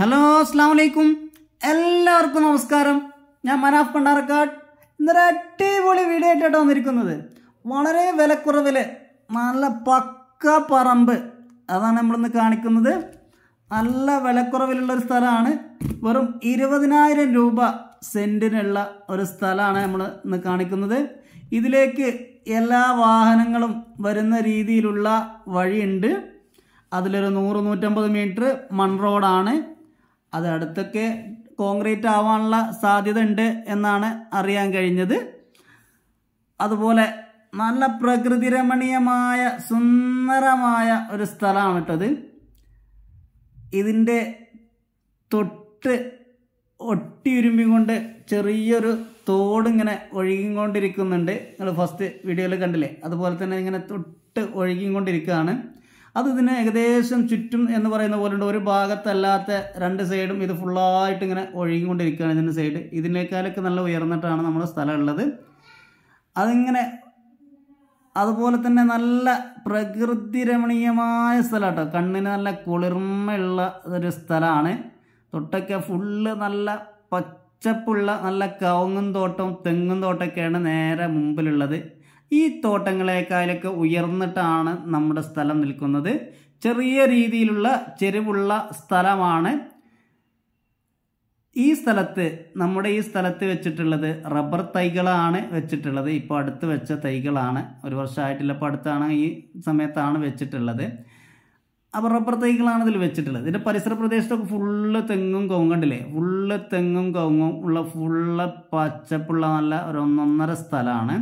hello അസ്സാം വലൈക്കും എല്ലാവർക്കും നമസ്കാരം ഞാൻ മനാഫ് പണ്ടാറക്കാട് ഇന്നൊരു അടിപൊളി വീഡിയോ ആയിട്ടാണ് വന്നിരിക്കുന്നത് വളരെ വിലക്കുറവിൽ നല്ല പക്ക പറമ്പ് അതാണ് നമ്മളിന്ന് കാണിക്കുന്നത് നല്ല വിലക്കുറവിലുള്ളൊരു ഒരു സ്ഥലമാണ് വെറും ഇരുപതിനായിരം രൂപ സെൻറ്റിനുള്ള ഒരു സ്ഥലമാണ് നമ്മൾ ഇന്ന് കാണിക്കുന്നത് ഇതിലേക്ക് എല്ലാ വാഹനങ്ങളും വരുന്ന രീതിയിലുള്ള വഴിയുണ്ട് അതിലൊരു നൂറ് നൂറ്റമ്പത് മീറ്റർ മൺ റോഡാണ് അത് അടുത്തൊക്കെ കോൺക്രീറ്റ് ആവാനുള്ള സാധ്യത ഉണ്ട് എന്നാണ് അറിയാൻ കഴിഞ്ഞത് അതുപോലെ നല്ല പ്രകൃതി രമണീയമായ സുന്ദരമായ ഒരു സ്ഥലമാണ് കേട്ടത് ഇതിൻ്റെ തൊട്ട് ഒട്ടിയുരുമ്പിക്കൊണ്ട് ചെറിയൊരു തോടിങ്ങനെ ഒഴുകിക്കൊണ്ടിരിക്കുന്നുണ്ട് നിങ്ങൾ ഫസ്റ്റ് വീഡിയോയിൽ കണ്ടില്ലേ അതുപോലെ തന്നെ ഇങ്ങനെ തൊട്ട് ഒഴുകിക്കൊണ്ടിരിക്കുകയാണ് അത് ഇതിന് ഏകദേശം ചുറ്റും എന്ന് പറയുന്ന പോലുണ്ട് ഒരു ഭാഗത്തല്ലാത്ത രണ്ട് സൈഡും ഇത് ഫുള്ളായിട്ട് ഇങ്ങനെ ഒഴുകിക്കൊണ്ടിരിക്കുകയാണ് ഇതിൻ്റെ സൈഡ് ഇതിനേക്കാളൊക്കെ നല്ല ഉയർന്നിട്ടാണ് നമ്മുടെ സ്ഥലം ഉള്ളത് അതിങ്ങനെ അതുപോലെ തന്നെ നല്ല പ്രകൃതി രമണീയമായ സ്ഥലം കണ്ണിന് നല്ല കുളിർമയുള്ള ഒരു സ്ഥലമാണ് തൊട്ടൊക്കെ ഫുള്ള് നല്ല പച്ചപ്പുള്ള നല്ല കവുങ്ങും തോട്ടവും തെങ്ങും തോട്ടമൊക്കെയാണ് നേരെ മുമ്പിലുള്ളത് ഈ തോട്ടങ്ങളെക്കാളൊക്കെ ഉയർന്നിട്ടാണ് നമ്മുടെ സ്ഥലം നിൽക്കുന്നത് ചെറിയ രീതിയിലുള്ള ചെരുവുള്ള സ്ഥലമാണ് ഈ സ്ഥലത്ത് നമ്മുടെ ഈ സ്ഥലത്ത് വെച്ചിട്ടുള്ളത് റബ്ബർ തൈകളാണ് വെച്ചിട്ടുള്ളത് ഇപ്പോൾ അടുത്ത് വെച്ച തൈകളാണ് ഒരു വർഷമായിട്ടില്ല ഇപ്പോൾ അടുത്താണ് ഈ സമയത്താണ് വെച്ചിട്ടുള്ളത് അപ്പം റബ്ബർ തൈകളാണ് ഇതിൽ വെച്ചിട്ടുള്ളത് ഇതിൻ്റെ പരിസര പ്രദേശത്തൊക്കെ ഫുള്ള് തെങ്ങും കൊങ്ങണ്ടില്ലേ ഫുള്ള് തെങ്ങും കൊങ്ങും ഉള്ള ഫുള്ള് പച്ചപ്പുള്ള നല്ല ഒരു ഒന്നൊന്നര സ്ഥലമാണ്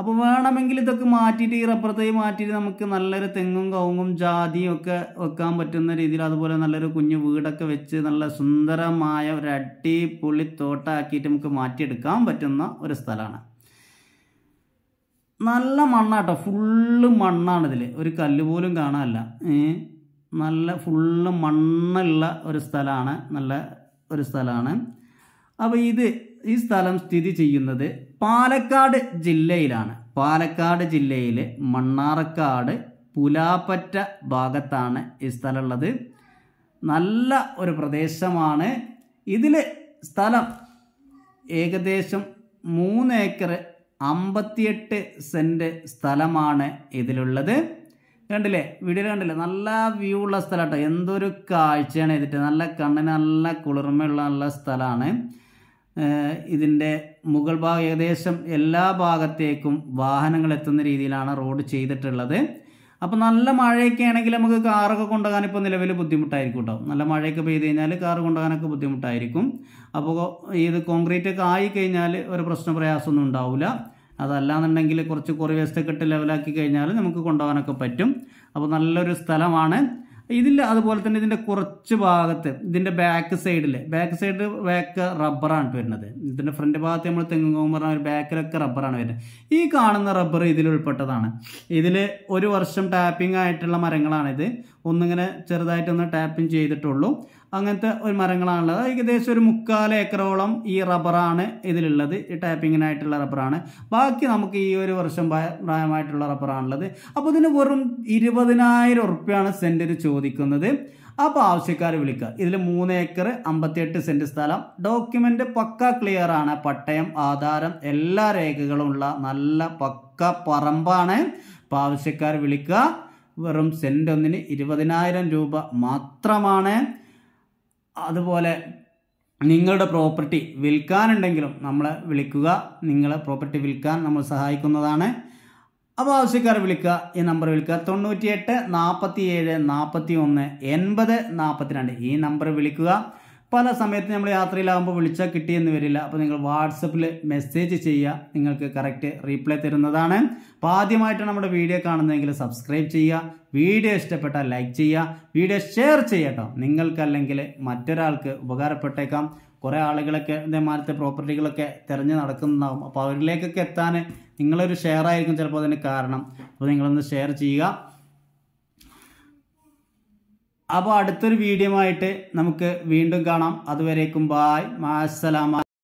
അപ്പോൾ വേണമെങ്കിൽ ഇതൊക്കെ മാറ്റിയിട്ട് ഈ റബ്ബറത്തെ മാറ്റിയിട്ട് നമുക്ക് നല്ലൊരു തെങ്ങും കവുങ്ങും ജാതിയും ഒക്കെ വെക്കാൻ പറ്റുന്ന രീതിയിൽ അതുപോലെ നല്ലൊരു കുഞ്ഞു വീടൊക്കെ വെച്ച് നല്ല സുന്ദരമായ ഒരു അടിപൊളി തോട്ടാക്കിയിട്ട് നമുക്ക് മാറ്റിയെടുക്കാൻ പറ്റുന്ന ഒരു സ്ഥലമാണ് നല്ല മണ്ണാട്ടോ ഫുള്ള് മണ്ണാണ് ഇതിൽ ഒരു കല്ല് പോലും കാണാനല്ല നല്ല ഫുള്ള് മണ്ണുള്ള ഒരു സ്ഥലമാണ് നല്ല ഒരു സ്ഥലമാണ് അപ്പോൾ ഇത് ഈ സ്ഥലം സ്ഥിതി ചെയ്യുന്നത് പാലക്കാട് ജില്ലയിലാണ് പാലക്കാട് ജില്ലയിലെ മണ്ണാർക്കാട് പുലാപ്പറ്റ ഭാഗത്താണ് ഈ സ്ഥലമുള്ളത് നല്ല ഒരു പ്രദേശമാണ് ഇതിൽ സ്ഥലം ഏകദേശം മൂന്ന് ഏക്കർ അമ്പത്തിയെട്ട് സെൻറ്റ് സ്ഥലമാണ് ഇതിലുള്ളത് കണ്ടില്ലേ വീഡിയോ കണ്ടില്ലേ നല്ല വ്യൂ ഉള്ള സ്ഥലം എന്തൊരു കാഴ്ചയാണ് ഇതിട്ട് നല്ല കണ്ണിന് നല്ല കുളിർമയുള്ള നല്ല സ്ഥലമാണ് ഇതിൻ്റെ മുകൾ ഭാഗം ഏകദേശം എല്ലാ ഭാഗത്തേക്കും വാഹനങ്ങൾ എത്തുന്ന രീതിയിലാണ് റോഡ് ചെയ്തിട്ടുള്ളത് അപ്പോൾ നല്ല മഴയൊക്കെ ആണെങ്കിൽ നമുക്ക് കാറൊക്കെ കൊണ്ടുപോകാൻ ഇപ്പോൾ നിലവിൽ ബുദ്ധിമുട്ടായിരിക്കും കേട്ടോ നല്ല മഴയൊക്കെ പെയ്ത് കഴിഞ്ഞാൽ കാർ കൊണ്ടുപോകാനൊക്കെ ബുദ്ധിമുട്ടായിരിക്കും അപ്പോൾ ഇത് കോൺക്രീറ്റ് ഒക്കെ ആയി കഴിഞ്ഞാൽ ഒരു പ്രശ്ന പ്രയാസമൊന്നും ഉണ്ടാവില്ല അതല്ലാന്നുണ്ടെങ്കിൽ കുറച്ച് കുറേ വേസ്റ്റൊക്കെ ഇട്ട് ലെവലാക്കി കഴിഞ്ഞാൽ നമുക്ക് കൊണ്ടുപോകാനൊക്കെ പറ്റും അപ്പോൾ നല്ലൊരു സ്ഥലമാണ് ഇതിൽ അതുപോലെ തന്നെ ഇതിൻ്റെ കുറച്ച് ഭാഗത്ത് ഇതിൻ്റെ ബാക്ക് സൈഡിൽ ബാക്ക് സൈഡ് ബാക്ക് റബ്ബറാണ് വരുന്നത് ഇതിൻ്റെ ഫ്രണ്ട് ഭാഗത്ത് നമ്മൾ തെങ്ങും കോമ്പ് ഒരു ബാക്കിലൊക്കെ റബ്ബറാണ് വരുന്നത് ഈ കാണുന്ന റബ്ബർ ഇതിൽ ഉൾപ്പെട്ടതാണ് ഇതിൽ ഒരു വർഷം ടാപ്പിംഗ് ആയിട്ടുള്ള മരങ്ങളാണിത് ഒന്നിങ്ങനെ ചെറുതായിട്ടൊന്ന് ടാപ്പിങ് ചെയ്തിട്ടുള്ളൂ അങ്ങനത്തെ ഒരു മരങ്ങളാണുള്ളത് ഏകദേശം ഒരു മുക്കാൽ ഏക്കറോളം ഈ റബ്ബറാണ് ഇതിലുള്ളത് ഈ ടാപ്പിങ്ങിനായിട്ടുള്ള റബ്ബറാണ് ബാക്കി നമുക്ക് ഈ ഒരു വർഷം പ്രായമായിട്ടുള്ള റബ്ബറാണുള്ളത് അപ്പോൾ ഇതിന് വെറും ഇരുപതിനായിരം ഉറുപ്പ്യാണ് സെൻറ്റിന് ചോദിക്കുന്നത് അപ്പോൾ ആവശ്യക്കാർ വിളിക്കുക ഇതിൽ മൂന്ന് ഏക്കർ അമ്പത്തിയെട്ട് സെൻറ്റ് സ്ഥലം ഡോക്യുമെൻ്റ് പക്ക ക്ലിയർ ആണ് പട്ടയം ആധാരം എല്ലാ രേഖകളും ഉള്ള നല്ല പക്ക പറമ്പാണ് അപ്പോൾ ആവശ്യക്കാർ വിളിക്കുക വെറും സെൻറ്റ് ഒന്നിന് ഇരുപതിനായിരം രൂപ മാത്രമാണ് അതുപോലെ നിങ്ങളുടെ പ്രോപ്പർട്ടി വിൽക്കാനുണ്ടെങ്കിലും നമ്മളെ വിളിക്കുക നിങ്ങളെ പ്രോപ്പർട്ടി വിൽക്കാൻ നമ്മൾ സഹായിക്കുന്നതാണ് അപ്പോൾ ആവശ്യക്കാർ വിളിക്കുക ഈ നമ്പർ വിളിക്കുക തൊണ്ണൂറ്റിയെട്ട് നാൽപ്പത്തി ഏഴ് നാൽപ്പത്തി ഒന്ന് എൺപത് രണ്ട് ഈ നമ്പർ വിളിക്കുക പല സമയത്ത് നമ്മൾ യാത്രയിലാകുമ്പോൾ വിളിച്ചാൽ കിട്ടിയെന്ന് വരില്ല അപ്പോൾ നിങ്ങൾ വാട്സപ്പിൽ മെസ്സേജ് ചെയ്യുക നിങ്ങൾക്ക് കറക്റ്റ് റീപ്ലൈ തരുന്നതാണ് അപ്പോൾ ആദ്യമായിട്ട് നമ്മുടെ വീഡിയോ കാണുന്നതെങ്കിൽ സബ്സ്ക്രൈബ് ചെയ്യുക വീഡിയോ ഇഷ്ടപ്പെട്ടാൽ ലൈക്ക് ചെയ്യുക വീഡിയോ ഷെയർ ചെയ്യട്ടോ നിങ്ങൾക്കല്ലെങ്കിൽ മറ്റൊരാൾക്ക് ഉപകാരപ്പെട്ടേക്കാം കുറേ ആളുകളൊക്കെ ഇതേമാരത്തെ പ്രോപ്പർട്ടികളൊക്കെ തിരഞ്ഞു നടക്കുന്നതാകും അപ്പോൾ അവരിലേക്കൊക്കെ എത്താൻ നിങ്ങളൊരു ഷെയർ ആയിരിക്കും ചിലപ്പോൾ അതിന് കാരണം അപ്പോൾ നിങ്ങളൊന്ന് ഷെയർ ചെയ്യുക അപ്പോൾ അടുത്തൊരു വീഡിയോ ആയിട്ട് നമുക്ക് വീണ്ടും കാണാം അതുവരേക്കും ബായ് മാസലാമ